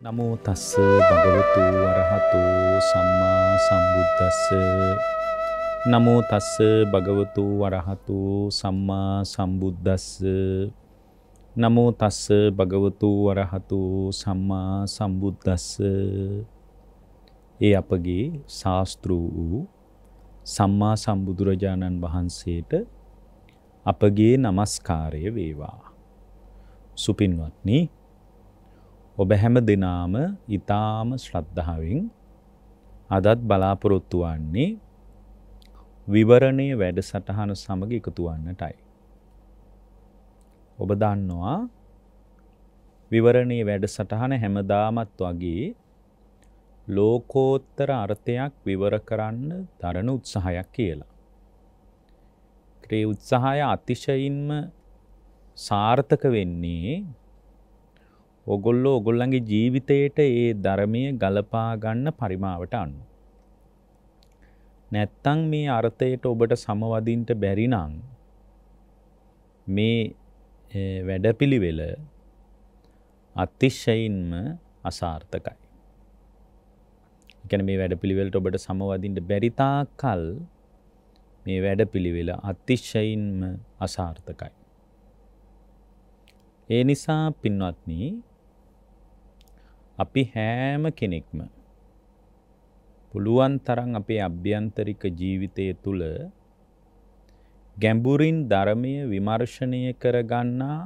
නමෝ තස්ස භගවතු වරහතු සම්මා සම්බුද්දස්ස නමෝ තස්ස භගවතු වරහතු සම්මා සම්බුද්දස්ස නමෝ තස්ස භගවතු වරහතු සම්මා සම්බුද්දස්ස ඒ අපගේ ශාස්ත්‍ර වූ සම්මා සම්බුදුරජාණන් වහන්සේට අපගේ নমස්කාරය වේවා සුපින්වත්නි ඔබ හැම දෙනාම ඊ타ම ශ්‍රද්ධාවෙන් අදත් බලාපොරොත්තු වන්නේ විවරණයේ වැඩසටහන සමග එකතු වන්නටයි. ඔබ දන්නවා විවරණයේ වැඩසටහන හැමදාමත් වගේ ලෝකෝත්තර අර්ථයක් විවර කරන්න දරන උත්සාහයක් කියලා. ඒ උත්සාහය අතිශයින්ම සාර්ථක වෙන්නේ ඔගොල්ලෝ ඔගොල්ලන්ගේ ජීවිතයට ඒ ධර්මය ගලපා ගන්න පරිමාවට අනුව. නැත්තං මේ අර්ථයට ඔබට සමවදින්ට බැරිනං මේ වැඩපිළිවෙල අතිශ්‍යයින්ම අසාර්ථකයි. එකන මේ වැඩපිළිවෙලට ඔබට සමවදින්ට බැරිතා කල් මේ වැඩපිළිවෙල අතිශ්‍යයින්ම අසාර්ථකයි. ඒ නිසා පින්වත්නී අපි හැම කෙනෙක්ම පුළුවන් තරම් අපේ අභ්‍යන්තරික ජීවිතය තුළ ගැඹුරින් ධර්මය විමර්ශනය කරගන්නා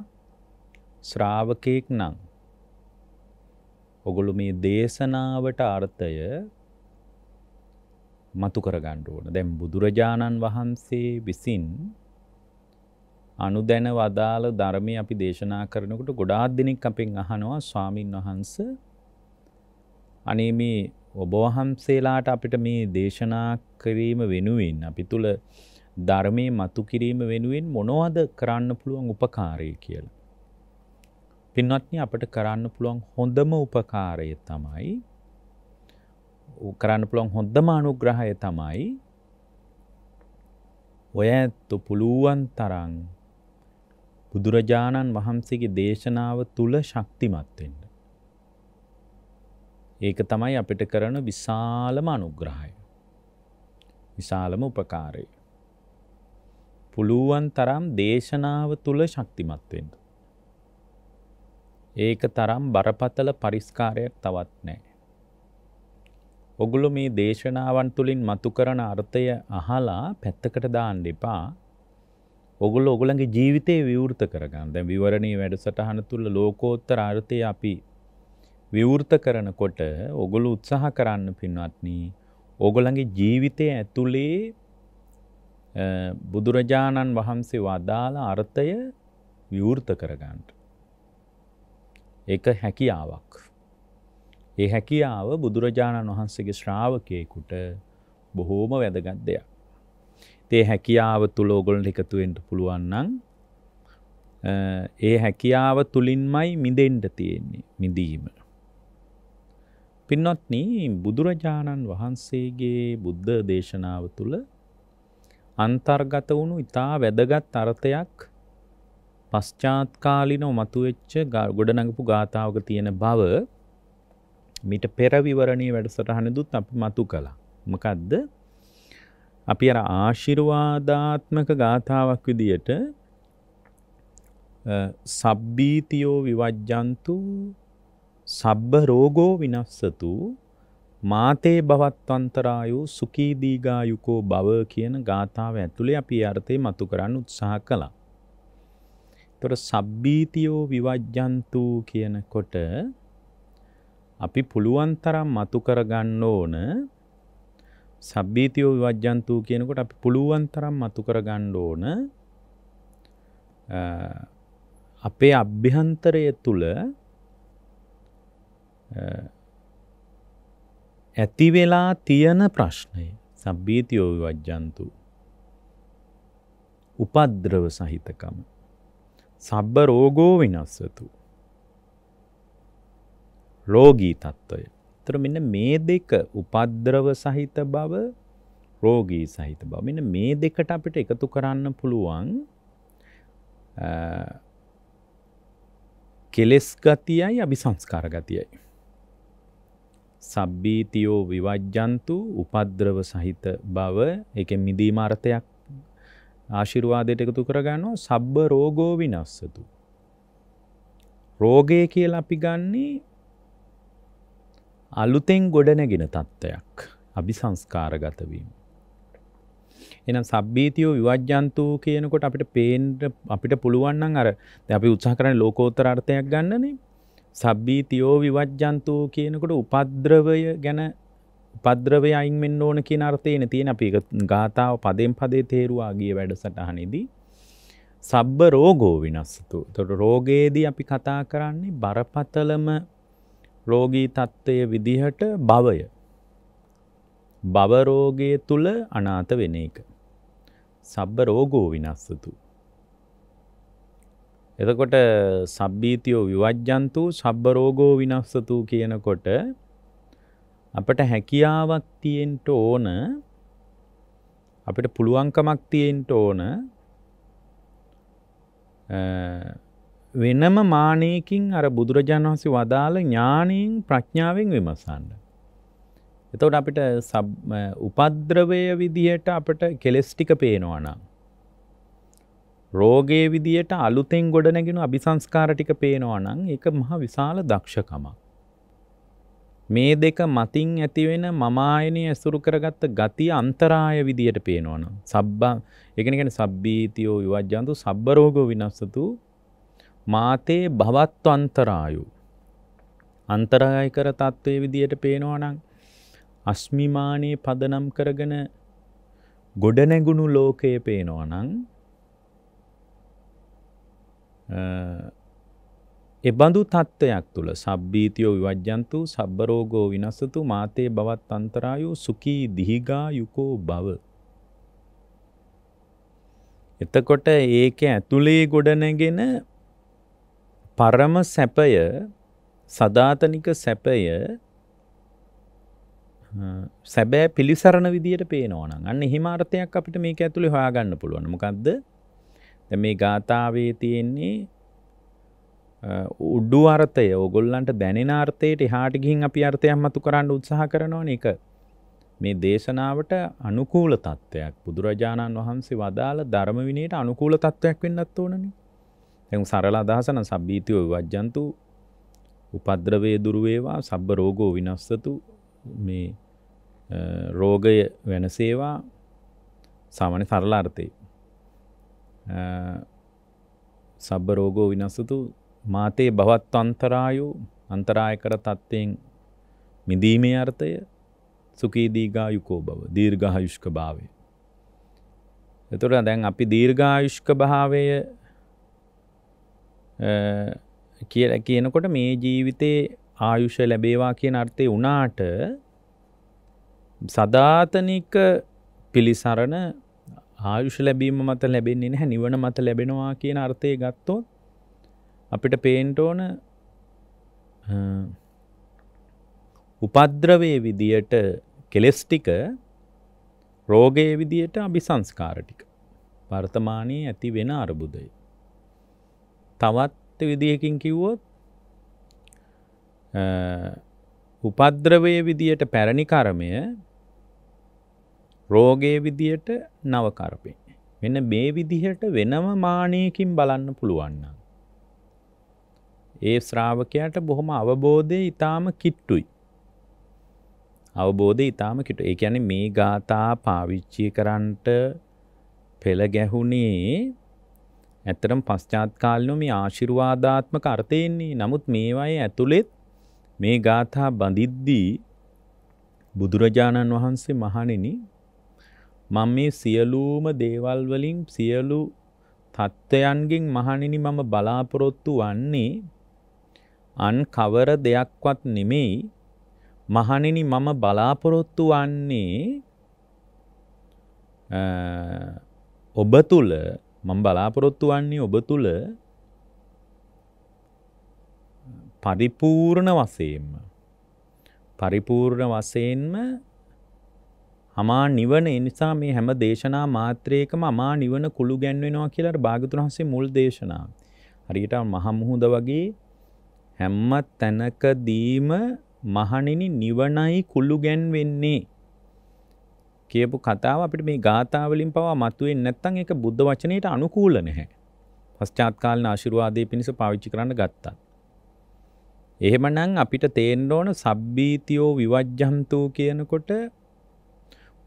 ශ්‍රාවකයෙක් නම් ඔගොලු මේ දේශනාවට අර්ථය මතු කරගන්න ඕන. දැන් බුදුරජාණන් වහන්සේ විසින් අනුදැන වදාළ ධර්මය අපි දේශනා කරනකොට ගොඩාක් දෙනෙක් අපෙන් අහනවා ස්වාමින් වහන්සේ අනේ මේ ඔබවහන්සේලාට අපිට මේ දේශනා කිරීම වෙනුවෙන් අපි තුළ ධර්මයේ මතු කිරීම වෙනුවෙන් මොනවද කරන්න පුළුවන් උපකාරය කියලා. පින්වත්නි අපට කරන්න පුළුවන් හොඳම උපකාරය තමයි කරන්න පුළුවන් හොඳම අනුග්‍රහය තමයි ඔය ඇත්තු පුළුවන් තරම් බුදුරජාණන් වහන්සේගේ දේශනාව තුල ශක්තිමත් වෙන්න. ඒක තමයි අපිට කරන විශාලම අනුග්‍රහය. විශාලම උපකාරය. පුළුවන් තරම් දේශනාව තුළ ශක්තිමත් වෙන්න. ඒක තරම් බරපතල පරිස්කාරයක් තවත් නැහැ. ඔගොල්ලෝ මේ දේශනාවන් තුලින් මතු කරන අර්ථය අහලා පැත්තකට දාන්න එපා. ඔගොල්ලෝ ඔගොල්ලන්ගේ ජීවිතේ විවෘත කරගන්න. දැන් විවරණීය වැඩසටහන තුල ලෝකෝත්තර අර්ථය අපි විවෘත කරනකොට ඔගොලු උත්සාහ කරන්න පින්වත්නි ඕගොලගේ ජීවිතය ඇතුළේ බුදුරජාණන් වහන්සේ වදාළ අර්ථය විවෘත කරගන්නට. ඒක හැකියාවක්. ඒ හැකියාව බුදුරජාණන් වහන්සේගේ ශ්‍රාවකයෙකුට බොහෝම වැදගත් දෙයක්. තේ හැකියාව තුළ ඕගොල්ලන්ට එකතුවෙන්ට පුළුවන් නම් ඒ හැකියාව තුලින්මයි මිදෙන්න තියෙන්නේ මිදීම. පින්වත්නි බුදුරජාණන් වහන්සේගේ බුද්ධ දේශනාව තුළ අන්තර්ගත වුණු ඉතා වැදගත් අර්ථයක් පශ්චාත්කාලිනව මතුවෙච්ච ගොඩනඟපු ගාථාවක තියෙන බව මිට පෙරවිවරණී වැඩසටහනදුත් අපි මතු කළා. මොකක්ද අපි අර ආශිර්වාදාත්මක ගාථාවක් විදියට සබ්බීතියෝ විවජ්ජන්තු සබ්බ රෝගෝ විනස්සතු මාතේ භවත්වන්තරායු සුඛී දීගායුකෝ භව කියන ගාථාව ඇතුලේ අපි අර්ථය මතු කරන්න උත්සාහ කළා. ඒතර සබ්බීතියෝ විවජ්ජන්තු කියනකොට අපි පුළුවන් තරම් මතු කරගන්න ඕන සබ්බීතියෝ විවජ්ජන්තු කියනකොට අපි පුළුවන් තරම් මතු කරගන්න ඕන අපේ අභ්‍යන්තරය තුළ ඇතිවෙලා තියන ප්‍රශ්නය සබ්බීතියෝවි වජ්ජන්තු උපද්‍රව සහිතකම සබ්බ රෝගෝ විනස්සතු රෝගී තත්ත්වය තර මෙන්න මේ දෙක උපද්‍රව සහිත බව රෝගී සහිත බව මෙන්න මේ දෙකට අපිට එකතු කරන්න පුළුවන් කෙලෙස් ගතියයි අභිසංස්කාර ගතියයි සබ්බීතියෝ විවජ්ජන්තු උපද්‍රව සහිත බව එක මිදීම අර්ථයක් ආශිර්වාදයට එකතු කරගන්නවා සබ්බ රෝගෝ විනස්සතු. රෝගය කියලා අපි ගන්නේ අලුතෙන් ගොඩනැගෙන තත්ත්වයක් අභිසංස්කාරගත වීම. එහෙනම් සබ්බීතියෝ විවජ්ජන්තු කියනකොට අපිට පේන්න අපිට පුළුවන් නම් අර දැන් අපි උත්සාහ කරන්නේ ලෝකෝත්තර අර්ථයක් ගන්නනේ. සබ්බීතියෝ විවජ්ජන්තූ කියනකොට උපද්‍රවය ගැන උපද්‍රවය අයින් වෙන්න ඕන කියන අර්ථයන තියෙන අපි ගාථාව පදෙන් පදේ තේරුවා ගිය වැඩසටහනේදී සබ්බ රෝගෝ විනස්සතු. එතකොට රෝගයේදී අපි කතා කරන්නේ බරපතලම රෝගී තත්ත්වය විදිහට භවය භව රෝගය තුල අනාථ වෙන එක. සබ්බ රෝගෝ විනස්සතු. එතකොට සබ්බීතියෝ විවජ්ජන්තු සබ්බ රෝගෝ විනස්සතු කියනකොට අපට හැකියාවක් තියෙන්න ඕන අපිට පුළුවන්කමක් තියෙන්න ඕන වෙනම මානයකින් අර බුදුරජාණන් වහන්සේ වදාළ ඥානයෙන් ප්‍රඥාවෙන් විමසන්න. එතකොට අපිට උපද්‍රවය විදිහට අපට කෙලෙස් ටික පේනවා නම් රෝගයේ විදියට අලුතෙන් ගොඩනැගෙන අභිසංස්කාර ටික පේනවා නම් ඒක මහා විශාල දක්ෂකමක්. මේ දෙක මතින් ඇතිවෙන මමායනය ඇසුරු කරගත්ත ගති අන්තරාය විදියට පේනවන. සබ්බා එකනගෙන සබ්බීතියෝ විවජ්ජන්තු සබ්බරෝගෝ විනස්සතු මාතේ භවත්ව අන්තරායු. අන්තරාය කර තත්ත්වය විදියට පේනවනං අස්මිමානයේ පදනම් කරගෙන ගොඩනැගුණු ලෝකය පේනවනං එබඳු තත්ත්වයක් තුළ සබ්බීතියෝ විවජ්ජන්තු සබ්බරෝගෝ විනස්සතු මාතේ බවත් අන්තරායෝ සුකී දිහිගා යුකෝ බව. එතකොට ඒක ඇතුළේ ගොඩනගෙන පරම සැපය සධාතනික සැපය සැබෑ පිළිසරණ විදියට පේනවනම් අන්න හිමාර්ථයක් අපිට මේක ඇතුළේ හොයාගන්න පුළුවන් මොකක්ද දැන් මේ ගාථාවේ තියෙන්නේ උඩු අර්ථය ඕගොල්ලන්ට දැනෙන අර්ථයට එහාට ගිහින් අපි අර්ථයක් මතු කරන්න උත්සාහ කරනවන එක මේ දේශනාවට අනුකූල තත්ත්වයක් බුදුරජාණන් වහන්සේ වදාළ ධර්ම විනයට අනුකූල තත්ත්වයක් වෙන්නත් ඕනනේ. දැන් සරල අදහස නම් සබ්බීතිව විවජ්ජන්තු උපද්ද්‍රවේ දුරු වේවා සබ්බ රෝගෝ විනස්සතු මේ රෝගය වෙනසේවා සාමාන්‍ය සරල අර්ථේ සබ්බ රෝගෝ විනස්සතු මාතේ භවත් අන්තරායු අන්තරාය කර තත්ත්වයෙන් මිදීමේ අර්ථය සුඛී දීගායුකෝ බව දීර්ඝායුෂ්ක භාවය. එතකොට දැන් අපි දීර්ඝායුෂ්ක භාවය කියලා කියනකොට මේ ජීවිතේ ආයුෂ ලැබේවා කියන අර්ථය වුණාට සදාතනික පිළිසරණ ආයුෂ ලැබීම මත ලැබෙන්නේ නැහැ නිවන මත ලැබෙනවා කියන අර්ථය ගත්තොත් අපිට පේන්ට ඕන උපද්‍රවයේ විදියට කෙලෙස් ටික රෝගයේ විදියට අභිසංස්කාර ටික වර්තමානයේ ඇති වෙන අර්බුදය. තවත් විදියකින් කිව්වොත් උපද්‍රවයේ විදියට පැරණි කර්මය රෝගයේ විදියට නවකරපේ. මෙන්න මේ විදිහට වෙනම මානයකින් බලන්න පුළුවන්න. ඒ ශ්‍රාවකයට බොහොම අවබෝධය ඉතාම කිට්ටුයි. අවබෝධය ඉතාම කිට ඒ ඇන මේ ගාථා පාවිච්චිය කරන්ට පෙළ ගැහුණේ ඇතරම් පශ්චාත්කාලනො මේ ආශිරවාධාත්මක අර්ථයෙන්නේ නමුත් මේවායේ ඇතුළෙත් මේ ගාථා බඳිද්දී බුදුරජාණන් වහන්සේ මහණෙනි මම මේ සියලූම දේවල් වලින් සියලු තත්ත්වයන්ගෙන් මහණෙනි මම බලාපොරොත්තු වන්නේ අන් කවර දෙයක්වත් නෙමෙයි මහණෙනි මම බලාපොරොත්තු වන්නේ ඔබ තුල මම බලාපොරොත්තු වන්නේ ඔබ තුල පරිපූර්ණ වශයෙන්ම පරිපූර්ණ වශයෙන්ම අමා නිවන එනිසා මේ හැම දේශනා මාත්‍රයකම අමා නිවන කුළු ගැන්වෙනවා කියලට භාගතුරහන්සේ මුල් දේශනාව. හරියට මහමුහුද වගේ හැම්ම තැනකදීම මහණෙනි නිවනයි කුළු ගැන්වෙන්නේ කියපු කතාව අපිට මේ ගාථාවලින් පවා මතුවෙන්නේ නැත්නම් ඒක බුද්ධ වචනයට අනුකූල නැහැ. පශ්චාත්කාලන ආශිර්වාදයේ පිණිස පාවිච්චි කරන්න ගත්තා. එහෙමනම් අපිට තේරෙන්න ඕන සබ්බීතියෝ විවජ්ජන්තෝ කියනකොට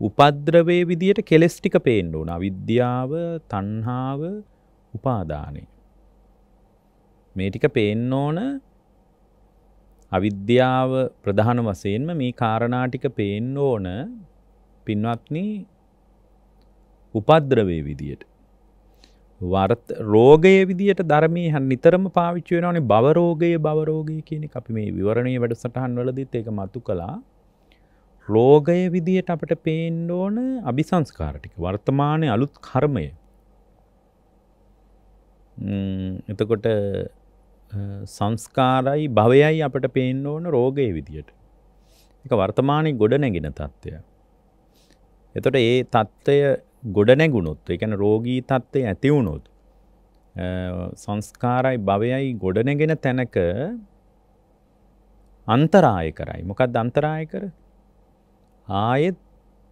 උපද්‍රවේ විදියට කෙලෙස් ටික පේන්න ඕන. අවිද්‍යාව, තණ්හාව, උපාදානෙ. මේ ටික පේන්න ඕන අවිද්‍යාව ප්‍රධාන වශයෙන්ම මේ කාරණා ටික පේන්න ඕන පින්වත්නි උපද්‍රවේ විදියට. වර්ත රෝගයේ විදියට ධර්මයේ හැම නිතරම පාවිච්චි වෙනවනේ භව රෝගය භව රෝගය කියන එක අපි මේ විවරණයේ වැඩසටහන් වලදීත් ඒක මතු කළා. රෝගය විදියට අපට පේන්න ඕන අභිසංස්කාරටික වර්තමානය අලුත් කර්මය එතකොට සංස්කාරයි භවයයි අපට පේන්න ඕන රෝගය විදියට එක වර්තමානය ගොඩ නැගෙන තත්ත්වය එතොට ඒ තත්ත්වය ගොඩ නැගුණොත් එකන රෝගී තත්ත්වය ඇතිවුණොත් සංස්කාරයි භවයයි ගොඩනැගෙන තැනක අන්තරාය කරයි මොකක් දන්තරාය කර ආයෙත්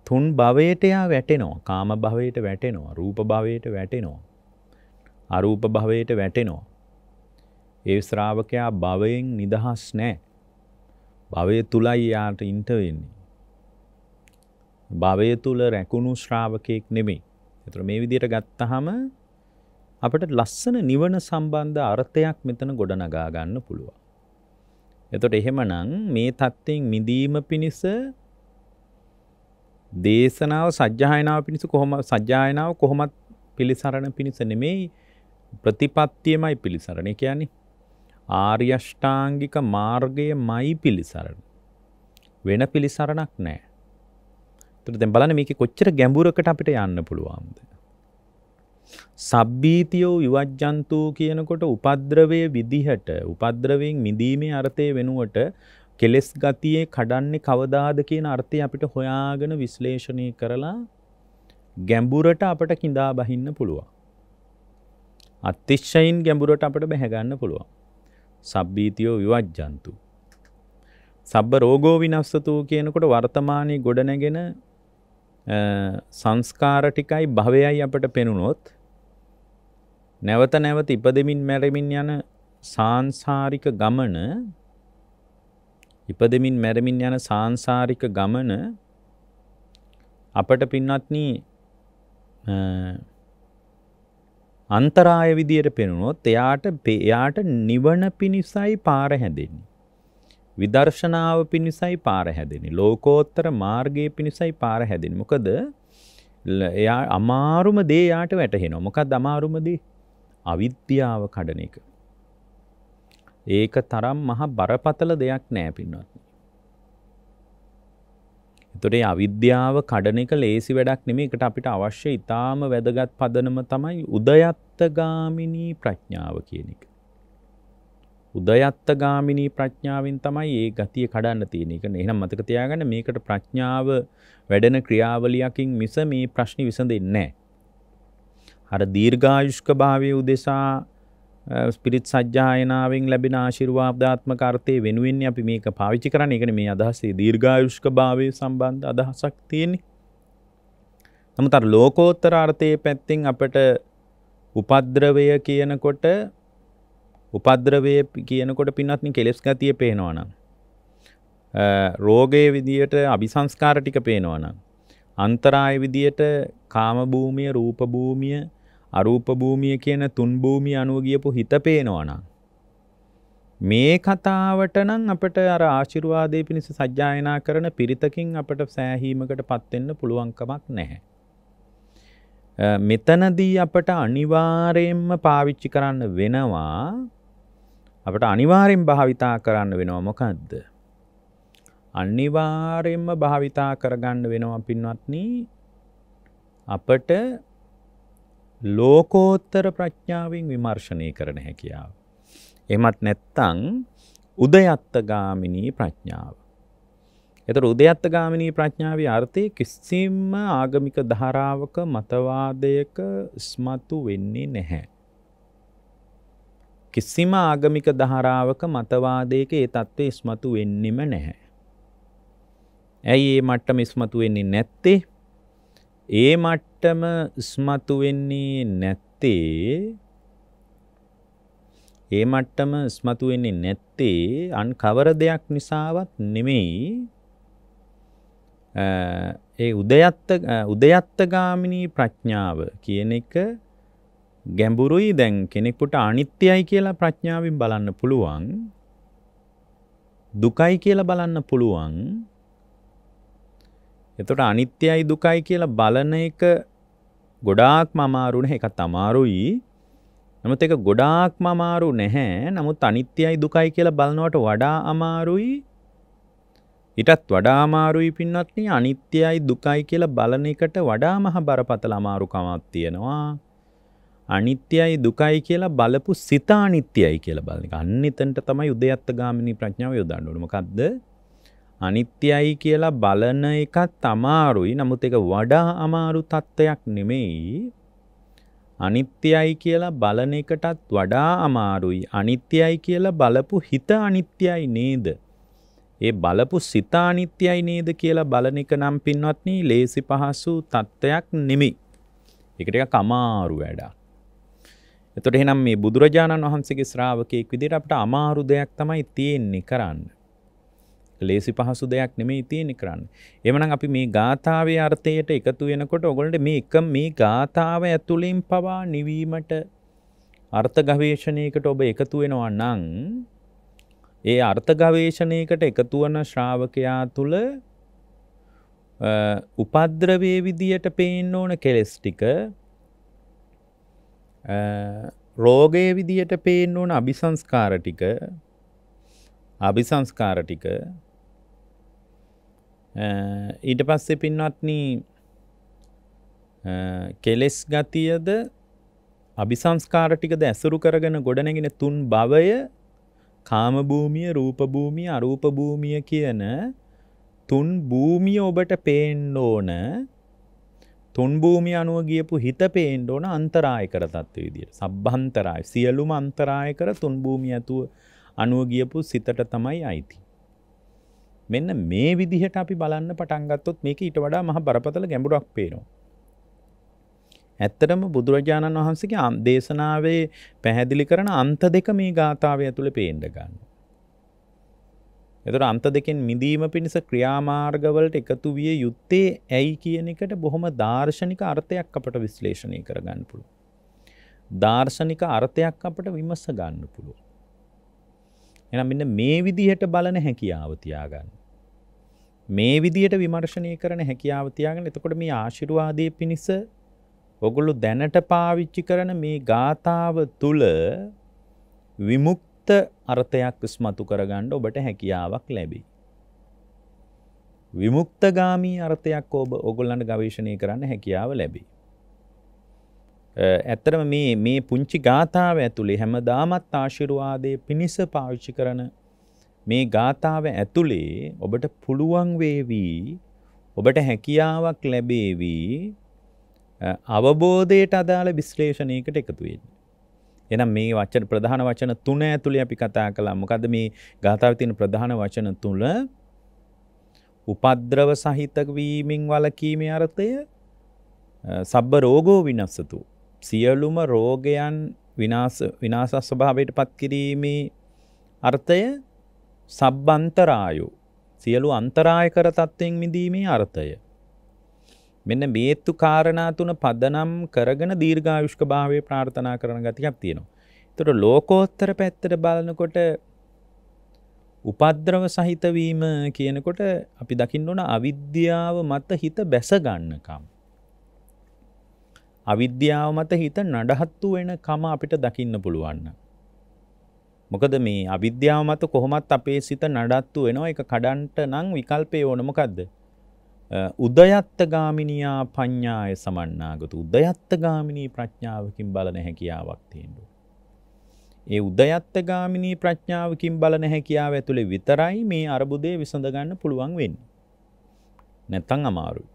තුන් භවයට යා වැටෙනවා. කාම භවයට වැටෙනවා. රූප භවයට වැටෙනවා. අරූප භවයට වැටෙනවා. ඒ ශ්‍රාවකයා භවයෙන් නිදහස් නැහැ. භවය තුලයි යාට ඉන්ට වෙන්නේ. භවය තුල රැකුණු ශ්‍රාවකෙක් නෙමෙයි. ඒතර මේ විදිහට ගත්තහම අපිට ලස්සන නිවන සම්බන්ධ අර්ථයක් මෙතන ගොඩනගා ගන්න පුළුවන්. එතකොට එහෙමනම් මේ தත්ත්වයෙන් මිදීම පිණිස දේශනාව සජ්්‍යායනාව පිණිස කොහොම සජ්්‍යායනාව කොහොමත් පිළිසරණ පිණිස නෙමෙයි ප්‍රතිපත්තියමයි පිළිසරණ කියන්නේ. ආර්යෂ්ඨාංගික මාර්ගය මයි පිළිසරණ. වෙන පිළිසරණක් නෑ. තුරදැ බලන මේක කොච්චර ගැඹුරකට අපිට යන්න පුළුවන්ද. සබ්බීතියෝ විවජ්ජන්තූ කියනකොට උපද්‍රවය විදිහට උපද්‍රවයෙන් මිදීමේ අර්ථය වෙනුවට කෙලෙස් ගතියේ කඩන්නේ කවදාද කියන අර්ථය අපිට හොයාගෙන විශ්ලේෂණය කරලා ගැඹුරට අපට කිඳා බහින්න පුළුවන්. අතිශ්‍යයින් ගැඹුරට අපට බැහැගන්න පුළුවන්. සබ්බීතියෝ විවජ්ජන්තු. සබ්බ රෝගෝ විනස්සතු කියනකොට වර්තමානයේ ගොඩනැගෙන සංස්කාර ටිකයි භවයයි අපට පෙනුනොත් නැවත නැවත ඉපදෙමින් මැරෙමින් යන සාංශාරික ගමන ඉපදමින් මැරමින් යන සාංසාරික ගමන අපට පින්නත්න අන්තරාය විදියට පෙනුණොත් එයාට එයාට නිවන පිණිසයි පාර හැදෙන්නේ. විදර්ශනාව පිණිසයි පාර හැදෙන්නේ. ලෝකෝත්තර මාර්ගයේ පිණිසයි පාර හැදෙන්නේ. මොකද එයා අමාරුම දේ යාට වැටහෙනවා. මොකක්ද අමාරුම දේ? අවිද්‍යාව කඩන එක. ඒක තරම් මහා බරපතල දෙයක් නෑ පින්නත්. එතොටේ අවිද්‍යාව කඩන එක ලේසි වැඩක් නෙමේකට අපිට අවශ්‍ය ඉතාම වැදගත් පදනම තමයි උදයත්තගාමිනී ප්‍රඥාව කියන එක. උදයත්තගාමිනී ප්‍රඥාවෙන් තමයි ඒ ගතිය කඩන්න තියෙන එක. එහෙනම් මතක තියාගන්න මේකට ප්‍රඥාව වැඩෙන ක්‍රියාවලියකින් මිස මේ ප්‍රශ්නේ විසඳෙන්නේ නැහැ. අර දීර්ඝායුෂ්ක භාවයේ උදෙසා ස්පිරිත් සජ්්‍යායනාවෙන් ලැබෙන ආශිර්වාධාත්ම කාර්තය වෙනුවෙන් අපි මේක පාවිච්චි කරන එකන මේ අදහසේ දීර්ඝායුෂ්ක භාවය සම්බන්ධ අදහසක් තියෙන්නේ. නමුතර ලෝකෝත්තරාර්ථය පැත්තිෙන් අපට උපද්‍රවය කියනකොට උපද්‍රවය කියනකොට පින්නත්නි කෙලෙස් ගතිය පේනවනම්. රෝගය විදියට අභිසංස්කාර ටික පේනවනම්. අන්තරාය විදියට කාමභූමිය රූපභූමිය අරූප භූමිය කියන තුන් භූමිය අනුව ගියපු හිත පේනවනම් මේ කතාවට නම් අපිට අර ආශිර්වාදයේ පිණිස සජ්ජායනා කරන පිරිතකින් අපිට සෑහීමකටපත් වෙන්න පුළුවන්කමක් නැහැ. මෙතනදී අපට අනිවාර්යයෙන්ම පාවිච්චි කරන්න වෙනවා අපට අනිවාර්යෙන් භාවිතා කරන්න වෙනවා මොකද්ද? අනිවාර්යෙන්ම භාවිතා කරගන්න වෙනවා පින්වත්නි අපට ලෝකෝත්තර ප්‍රඥාවෙන් විමර්ශනය කරන හැකියාව. එමත් නැත්තං උදයත්තගාමිනී ප්‍රඥාව. එතට උදයත්තගාමිනී ප්‍රඥාවේ අර්ථය කිසිම්ම ආගමික ධාරාවක මතවාදයක ස්මතු වෙන්නේ නැහැ. කිසිම ආගමික ධාරාවක මතවාදයක ඒ තත්ත්වය ඉස්මතු වෙන්නෙම නැහැ. ඇයි ඒ මට්ටම ඉස්මතු වෙන්නේ නැත්තේ ඒ මට්ට දිගටම ස්මතු වෙන්නේ නැත්තේ ඒ මට්ටම ස්මතු වෙන්නේ නැත්තේ අන් කවර දෙයක් නිසාවත් නෙමෙයි ඒ උදයත්ත උදයත්තගාමිනී ප්‍රඥාව කියන එක ගැඹුරුයි දැන් කෙනෙකුට අනිත්‍යයි කියලා ප්‍රඥාවෙන් බලන්න පුළුවන් දුකයි කියලා බලන්න පුළුවන් එතකොට අනිත්‍යයි දුකයි කියලා බලන එක ගොඩාක්ම අමාරුන එකත් අමාරුයි නමුත් එක ගොඩාක්ම අමාරු නැහැ නමුත් අනිත්‍යයි දුකයි කියලා බලනවට වඩා අමාරුයි ඊටත් වඩා අමාරුයි පින්වත්නි අනිත්‍යයි දුකයි කියලා බලන එකට වඩා මහ බරපතල අමාරුකමක් තියෙනවා අනිත්‍යයි දුකයි කියලා බලපු සිත අනිත්‍යයි කියලා බලන එක අන්න එතනට තමයි උදයත්ත ගාමිනී ප්‍රඥාව යොදන්න ඕනේ මොකද්ද අනිත්‍යයි කියලා බලන එකත් අමාරුයි නමුත් එක වඩා අමාරු තත්ත්වයක් නෙමෙයි අනිත්‍යයි කියලා බලන එකටත් වඩා අමාරුයි අනිත්‍යයි කියලා බලපු හිත අනිත්‍යයි නේද ඒ බලපු සිත අනිත්‍යයි නේද කියලා බලන එක නම් පින්වත්නි ලේසි පහසු තත්ත්වයක් නෙමෙයි ඒකට එකක් අමාරු වැඩක් එතකොට එහෙනම් මේ බුදුරජාණන් වහන්සේගේ ශ්‍රාවකයෙක් විදිහට අපිට අමාරු දෙයක් තමයි තියෙන්නේ කරන්න ලේසි පහසු දෙයක් නෙමේ තියෙන කරන්න. එමනම් අපි මේ ගාථාවේ අර්ථයට එකතු වෙනකොට ඔගොලට මේ එක මේ ගාථාව ඇතුළින් පවා නිවීමට අර්ථ ගවේෂණයකට ඔබ එකතු වෙනවා නම් ඒ අර්ථ ගවේෂණයකට එකතු වන ශ්‍රාවකයා තුළ උපද්‍රවයේ විදියට පේන්න ඕන කෙලෙස් ටික රෝගයේ විදියට පේන්න ඕන අபிසංස්කාර ටික අபிසංස්කාර ටික ඊට පස්සේ පින්වත්න කෙලෙස් ගතියද අභිසංස්කාරටිකද ඇසුරු කරගෙන ගොඩනැගෙන තුන් භවය කාමභූමිය රූපභූමිය අරූපභූමිය කියන තුන් භූමිය ඔබට පේෙන්ඩ ඕන තුන් භූමි අනුව ගියපු හිත පේෙන්ඩ ඕන අන්තරාය කර තත්ව විදියට සබ්බන්තරයි සියලුම අන්තරාය කර තුන් භූමි ඇතුව අනුව ගියපු සිතට තමයි අයිති මෙන්න මේ විදිහට අපි බලන්න පටන්ගත්තොත් මේක ඊට වඩා මහ බරපතල ගැඹුරක් පේනවා. ඇත්තටම බුදුරජාණන් වහන්සේගේ අම් දේශනාවේ පැහැදිලි කරන අන්ත දෙක මේ ගාථාව ඇතුළ පේන්ඩ ගන්න. එතට අන්ත දෙකෙන් මිදීම පිණිස ක්‍රියාමාර්ගවලට එකතු විය යුත්තේ ඇයි කියන එකට බොහොම දර්ශනික අර්ථයක් අපට විශ්ලේෂණය කරගන්න පුළුව. දාර්ශනික අර්ථයක් අපට විමස ගන්න පුළුව. එනම් මෙන්න මේ විදිහට බලන හැකියාව තියාගන්න. මේ විදිහට විමර්ශනය කරන හැකියාව තියාගෙන එතකොට මේ ආශිර්වාදයේ පිණිස ඔගොල්ලු දැනට පාවිච්චි කරන මේ ගාථාව තුල විමුක්ත අර්ථයක් ඉස්මතු කරගන්න ඔබට හැකියාවක් ලැබේ. විමුක්තගාමී අර්ථයක් ඔබ ඔගොල්ලන්ට ගවේෂණය කරන්න හැකියාව ලැබේ. ඇත්තරම මේ මේ පුංචි ගාථාව ඇතුළේ හැමදාමත් ආශිරුවාදය පිණිස පාවිච්චි කරන මේ ගාථාව ඇතුළේ ඔබට පුළුවන් වේවී ඔබට හැකියාවක් ලැබේවී අවබෝධයට අදාළ විශ්ලේෂණයකට එකතු වෙන්න. එනම් මේ වචන ප්‍රධාන වචන තුන ඇතුළේ අපි කතා කළා. මොකද මේ ගාථාවේ තියෙන ප්‍රධාන වචන තුන උපද්‍රව සහිත වීමෙන් වළකීමේ අර්ථය සබ්බ රෝගෝ විනස්සතු සියලුම රෝගයන් විනාසස් ස්වභාවයට පත් කිරීමේ අර්ථය සබ්බන්තරායු සියලු අන්තරාය කර තත්ත්වයෙන් මිදීමේ අර්ථය. මෙන්න බේත්තු කාරණා තුන පදනම් කරගෙන දීර්ඝායුෂ්ක භාවය ප්‍රාර්ථනා කරන ගතියක් තියෙනවා. එතකොට ලෝකෝත්තර පැත්තට බලනකොට උපද්‍රව සහිත වීම කියනකොට අපි දකින්න ඕන අවිද්‍යාව මත හිත බැස ගන්නකම්. අවිද්‍යාව මත හිත නඩහත්තු වෙන කම අපිට දකින්න පුළුවන්න. මොකද මේ අවිද්‍යාව මත කොහොමත් අපේ සිත නඩත්තු වෙනවා එක කඩන්ට නං විකල්පය ඕනමකක්ද. උදයත්ත ගාමිනියා පඤ්ඥාය සමන්නාගත උදයත්ත ගාමිණී ප්‍රඥාවකින් බලන හැකියාවක් තියෙන්ඩු. ඒ උදයත්ත ගාමිණී ප්‍රඥාවකින් බලන හැකියාව ඇතුළේ විතරයි මේ අරබුදේ විසඳගන්න පුළුවන් වෙන්න. නැත්තං අමාරුයි.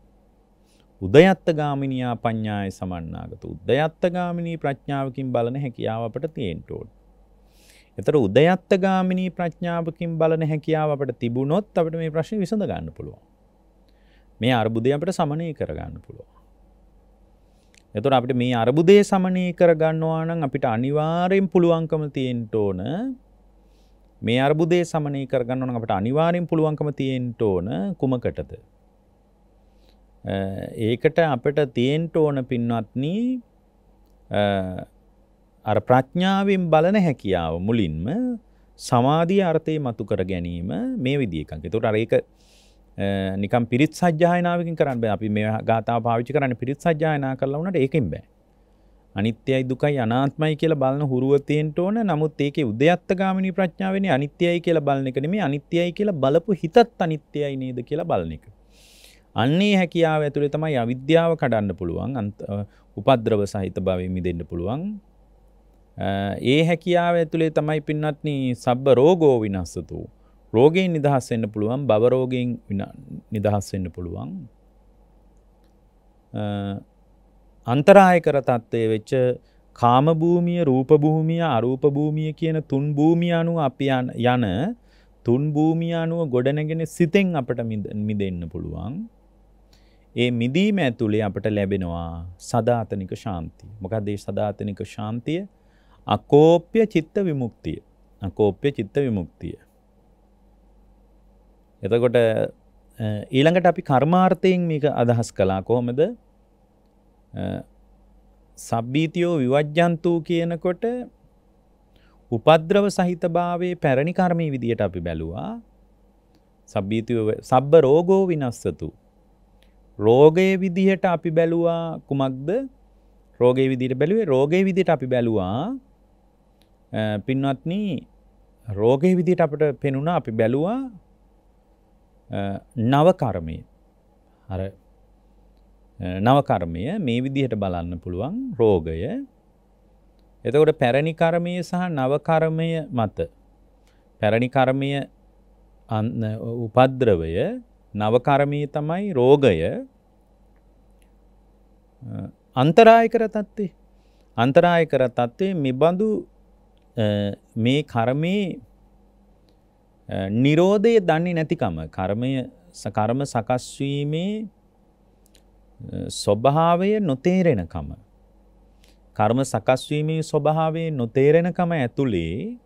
උදයත්ත ගාමිනියා පඤ්ඥාය සමන්නාගත උදයත්ත ගාමිනී ප්‍රඥාවකින් බලන හැකියාව අපට තියෙන්ටෝඩ. එතර උදයත්ත ගාමිනී ප්‍රඥාවකින් බලන හැකියාව අපට තිබුණොත් අපට මේ ප්‍රශ්න විසඳ ගන්න පුළුවන්. මේ අර්බුදය අපට සමනය කරගන්න පුළුවන්. එතුර අපට මේ අරබුදය සමනය කරගන්නවා නම් අපිට අනිවාරයෙන් පුළුවන්කම තියෙන්ට ඕන මේ අර්බුදේ සමනය කරගන්නවන අපට අනිවාරයෙන් පුළුවන්කම තියෙන්ට ඕන කුමකටද ඒකට අපට තියෙන්ට ඕන පින්වත්නි අර ප්‍රඥාවෙන් බලන හැකියාව මුලින්ම සමාධී අර්ථය මතු කර ගැනීම මේ විදිකක්. එතට අරඒක නිකම් පිරිත් සජ්‍යායනාවකින් කරන්න අපි මේ ගාතාව පාවිචි කරන්න පිරිත් සජ්‍යායනා කරලා වනට ඒකින් බෑ. අනිත්‍යයි දුකයි අනාත්මයි කියලා බලන හුරුවතියෙන්ට ඕන නමුත් ඒකේ උදයත්තගාමිනී ප්‍රඥාවනි අනිත්‍යයි කියලා බලන එක නෙමේ අනිත්‍යයි කියලා බලපු හිතත් අනිත්‍යයි නේද කියලා බලන එක. අන්නේ හැකියාව ඇතුළේ තමයි අවිද්‍යාව කඩන්න පුළුවන් උපද්‍රව සහිත බවමි දෙන්න පුළුවන් ඒ හැකියාව ඇතුළේ තමයි පින්නත්න සබ්බ රෝගෝ විනස්සතු රෝගයෙන් නිදහස් වෙන්න පුළුවන් බවරෝගෙන් නිදහස් වෙන්න පුළුවන් අන්තරාය කර තත්ත්වය වෙච්ච කාමභූමිය රූපභූමිය අරූපභූමිය කියන තුන් භූමිය අනුව අපි යන තුන් භූමිය අනුව ගොඩනැගෙන සිතෙන් අපට මිදෙන්න පුළුවන් ඒ මිදීම ඇතුළේ අපට ලැබෙනවා සදාතනික ශාන්තිය. මොකද ඒ සදාතනික ශාන්තිය අකෝප්‍ය චිත්ත විමුක්තිය. අකෝප්‍ය චිත්ත විමුක්තිය. එතකොට ඊළඟට අපි කර්මාර්ථයෙන් මේක අදහස් කළා කොහොමද? සබ්බීතියෝ විවජ්ජන්තු කියනකොට උපද්‍රව සහිත භාවයේ පැරණි කර්මී විදියට අපි බැලුවා. සබ්බීතියෝ සබ්බ රෝගෝ විනස්සතු රෝගය විදිහට අපි බැලුවා කුමක්ද රෝගය විදිට බැලුවේ රෝගය විදිට අපි බැලුවා පින්වත්න රෝගය විදිට අපට පෙනුණ අපි බැලුවා නවකර්මය අර නවකර්මය මේ විදිහට බලන්න පුළුවන් රෝගය එතකොට පැරණි කර්මය සහ නවකර්මය මත පැරණි කර්මය උපද්‍රවය නවකර්මී තමයි රෝගය අන්තරාය කර තත්ත්වේ. අන්තරාය කර තත්ත්වේ මෙබඳු මේ කර්මයේ නිරෝධය දන්නේ නැතිකම කර්මය කර්ම සකස්වීමේ ස්වභාවය නොතේරෙනකම. කර්ම සකස්වීමේ ස්වභාවේ නොතේරෙනකම ඇතුළේ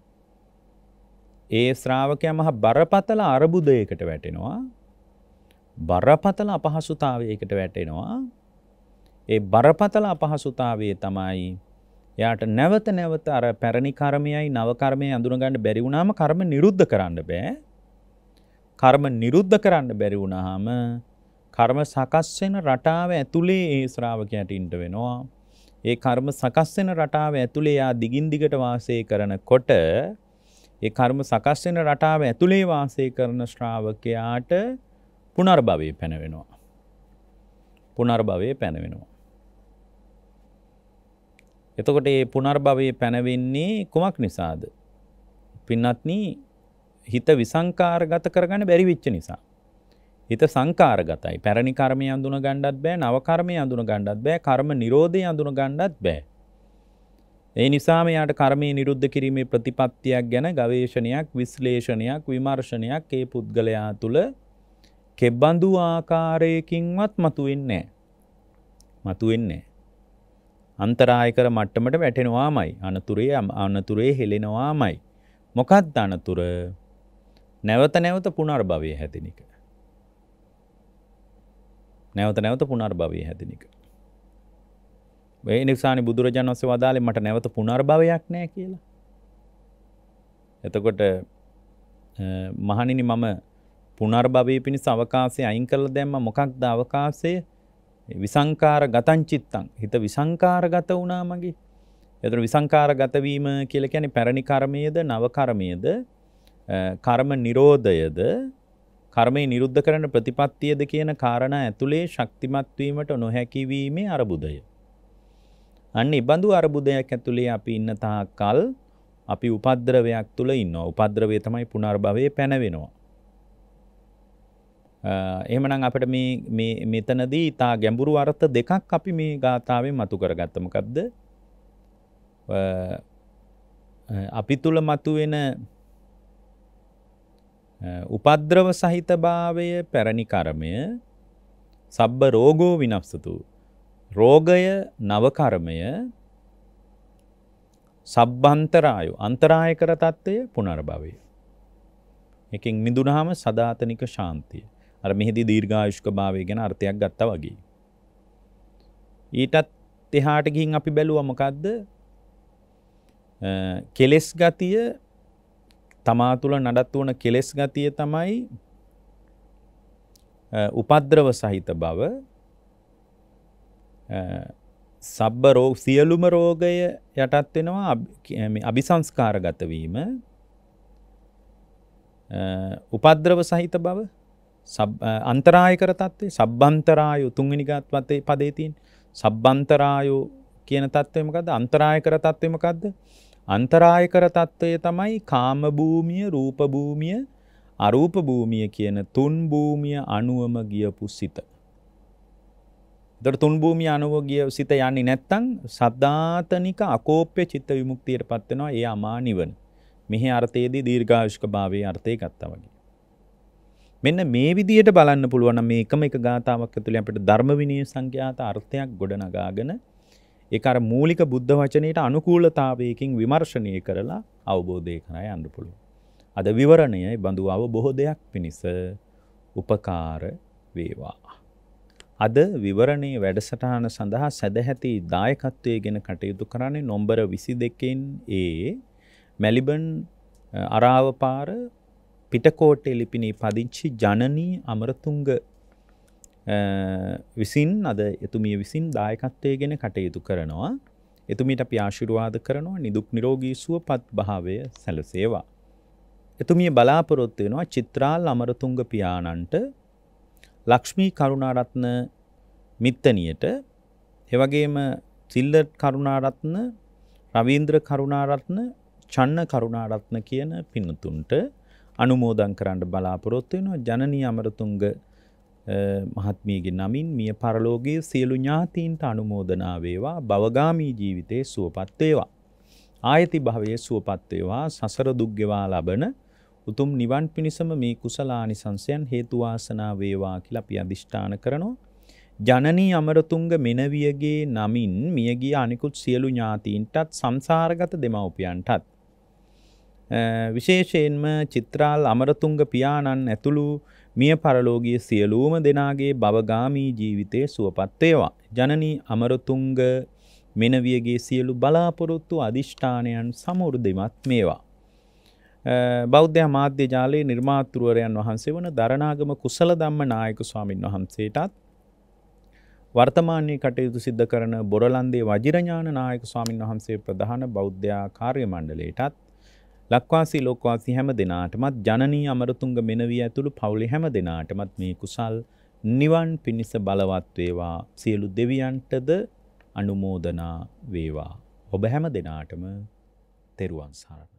ඒ ශ්‍රාවකය මහ බරපතල අරබුදයකට වැටෙනවා බරපතල අපහසුතාවයකට වැටෙනවා. ඒ බරපතල අපහසුතාවේ තමයි යාට නැවත නැවත අර පැරණි කර්මයයි නවකර්මය අඳුනගන්න බැරි වුණාම කර්ම නිරුද්ධ කරන්න බෑ. කර්ම නිරුද්ධ කරන්න බැරි වුණාම කර්ම සකස් වෙන රටාව ඇතුලේ ඒ ශ්‍රාවකයාට ඉන්න වෙනවා. ඒ කර්ම සකස් වෙන රටාව ඇතුලේ යා දිගින් දිගට වාසය කරනකොට ඒ කර්ම සකස් වෙන රටාව ඇතුලේ වාසය කරන ශ්‍රාවකයාට පුනර්භවය පැනවෙනවා. පුනර්භවය පැනවෙනවා. එතකොට ඒ පුනර්භවය පැනවෙන්නේ කුමක් නිසාද. පින්නත්න හිත විසංකාරගත කරගන්න බැරිවිච්ච නිසා. හිත සංකාරගතයි පැරණි කර්මය අඳුන ගණ්ඩත් බෑ නවකර්මය අඳුන ගණ්ඩත් බෑ කර්ම නිරෝධය අඳුන ගණ්ඩත් බෑ. ඒ නිසාම යාට කර්මය නිරුද්ධ කිරීමේ ප්‍රතිපත්තියක් ගැන ගවේශණයක් විශ්ලේෂණයක් විමර්ශණයක් ඒ පුද්ගලයා තුළ කෙබ්බඳු ආකාරයකින්වත් මතුවෙන්නේ මතුවෙන්නේ අන්තරාය කර මට්ටමට වැටෙනවාමයි අනතුරේ අනතුරේ හෙලෙනවාමයි මොකක්ද අනතුර නැවත නැවත පුනර්භවය හැදෙන එක නැවත නැවත පුනර්භවය හැදෙන එක ඒ නිසානේ බුදුරජාණන් වහන්සේ වදාළේ මට නැවත පුනර්භවයක් නැහැ කියලා එතකොට මහණෙනි මම පුනර්භවයේ පිණිස අවකාශය අයින් කරලා දැම්ම මොකක්ද අවකාශය? විසංකාර ගතං චිත්තං. හිත විසංකාරගත වුණා මගේ. එතකොට විසංකාරගත වීම කියලා කියන්නේ පැරණි කර්මයේද නව කර්මයේද කර්ම නිරෝධයද කර්මය නිරුද්ධ කරන ප්‍රතිපත්තියද කියන කාරණා ඇතුලේ ශක්තිමත් වීමට නොහැකි වීමේ අරුබුදය. අන්න ඉබඳු අරුබුදයක් ඇතුලේ අපි ඉන්න තාක්කල් අපි උපද්ද්‍රවයක් තුල ඉන්නවා. උපද්ද්‍රවය තමයි පුනර්භවයේ පැනවෙනවා. එහමනම් අපට මෙතනදී ඉතා ගැඹුරු අර්ථ දෙකක් අපි මේ ගාථාවෙන් මතු කරගත්තමකක්ද අපි තුළ මතුවෙන උපද්‍රව සහිත භාවය පැරණි කර්මය සබ්බ රෝගෝ විනස්සතු. රෝගය නවකර්මය සබ්බන්තරායු අන්තරාය කර තත්ත්වය පුනර්භවය. එකින් මිදුනහම සධාතනික ශාන්තිය. අර මෙහිදී දීර්ඝායුෂ්ක භාවය ගැන අර්ථයක් ගත්තා වගේ. ඊටත් එහාට ගිහින් අපි බැලුවා මොකද්ද? කෙලස් ගතිය තමා තුළ නඩත්තු වන කෙලස් ගතිය තමයි උපද්‍රව සහිත බව සබ්බ රෝ සියලුම රෝගය යටත් වෙනවා අபிසංස්කාරගත වීම උපද්‍රව සහිත බව අන්තරායකර තත්වේ සබ්බන්තරායු තුන්ගනිගත්වත්තේ පදේතින් සබ්බන්තරායු කියන තත්ත්වමකද අන්තරායකර තත්වමකක්ද අන්තරායකර තත්ත්වය තමයි කාමභූමිය රූපභූමිය අරූපභූමිය කියන තුන්භූමිය අනුවම ගියපු සිත. දට තුන්භූමිය අනුව ගිය සිත යන්නේ නැත්තං සද්ධාතනික අකෝප්‍ය චිත්ත විමුක්තියට පත්වෙනවා ඒ අමා නිවන මෙහි අර්ථයේදී දීර්ඝායුෂ්ක භාවය අර්ථය ගත්තා වගේ. මෙන්න මේ විදියට බලන්න පුළුවන් මේ එකම එක ගාතාවක් ඇතුළේ අපිට ධර්ම විනය සංඛ්‍යාත අර්ථයක් ගොඩනගාගෙන ඒක අර මූලික බුද්ධ වචනයට අනුකූලතාවයකින් විමර්ශනය කරලා අවබෝධය කරා යන්න පුළුවන්. අද විවරණය බඳු අවබෝධයක් පිණිස උපකාර වේවා. අද විවරණයේ වැඩසටහන සඳහා සැදැහැති දායකත්වය ගෙන කටයුතු කරන්නේ නොම්බර විසි දෙකෙන් ඒ මැලිබන් අරාවපාර පිටකෝට්ටේ ලිපිනී පදිංචි ජනනී අමරතුංග විසින් අද එතුමිය විසින් දායකත්වය ගෙන කටයුතු කරනවා. එතුමිට අපි ආශිරුවාද කරනවා නිදුක් නිරෝගී සුවපත් භාවය සැලසේවා. එතුමිය බලාපොරොත්තු වෙනවා චිත්‍රාල් අමරතුංග පියාණන්ට ලක්ෂ්මී කරුණාරත්න මිත්තනියට එවගේම සිල්ලට් කරුණාරත්න රවීන්ද්‍ර කරුණාරත්න චන්න කරුණාරත්න කියන පින්නතුන්ට අනුමෝදන් කරන්න බලාපොරොත්තු වෙනවා ජනනී අමරතුංග මහත්මියගේ නමින් මිය පරලෝකයේ සියලු ඥාතීන්ට අනුමෝදනා වේවා භවගාමී ජීවිතේ සුවපත් වේවා ආයති භවයේ සුවපත් වේවා සසර දුක් ගෙවා ලබන උතුම් නිවන් පිණිසම මේ කුසලානිසංසයන් හේතු වාසනා වේවා කියලා අපි අදිෂ්ඨාන කරනවා ජනනී අමරතුංග මෙනවියගේ නමින් මියගිය අනිකුත් සියලු ඥාතීන්ටත් සංසාරගත දෙමව්පියන්ටත් විශේෂයෙන්ම චිත්‍රාල් අමරතුංග පියාණන් ඇතුළු මිය පරලෝගිය සියලූම දෙනාගේ බවගාමී ජීවිතය සුවපත්වේවා. ජනනී අමරතුංග මෙනවියගේ සියලු බලාපොරොත්තු අධිෂ්ඨානයන් සමුෘද්ධිමත් මේවා. බෞද්ධ මාධ්‍ය ජාලයේ නිර්මාතෘවරයන් වහන්සේ වන දරනාගම කුසල දම්ම නායක ස්වාමින් වහන්සේටත් වර්තමානයේ කටයුතු සිද්ධ කරන බොරලන්දේ වජිරඥාන නායක ස්වාමින් වහන්සේ ප්‍රධාන බෞද්ධා කාර්ය මණ්ඩලයටත් ලක්වාසී ලෝකවාසී හැම දෙනාටමත් ජනනී අමරතුංග මෙනවී ඇතුළු පවුලි හැම දෙනාටමත් මේ කුසල් නිවන් පිණිස බලවත්වේවා සියලු දෙවියන්ටද අනුමෝදනා වේවා. ඔබ හැම දෙනාටම තෙරුවන් සරණ.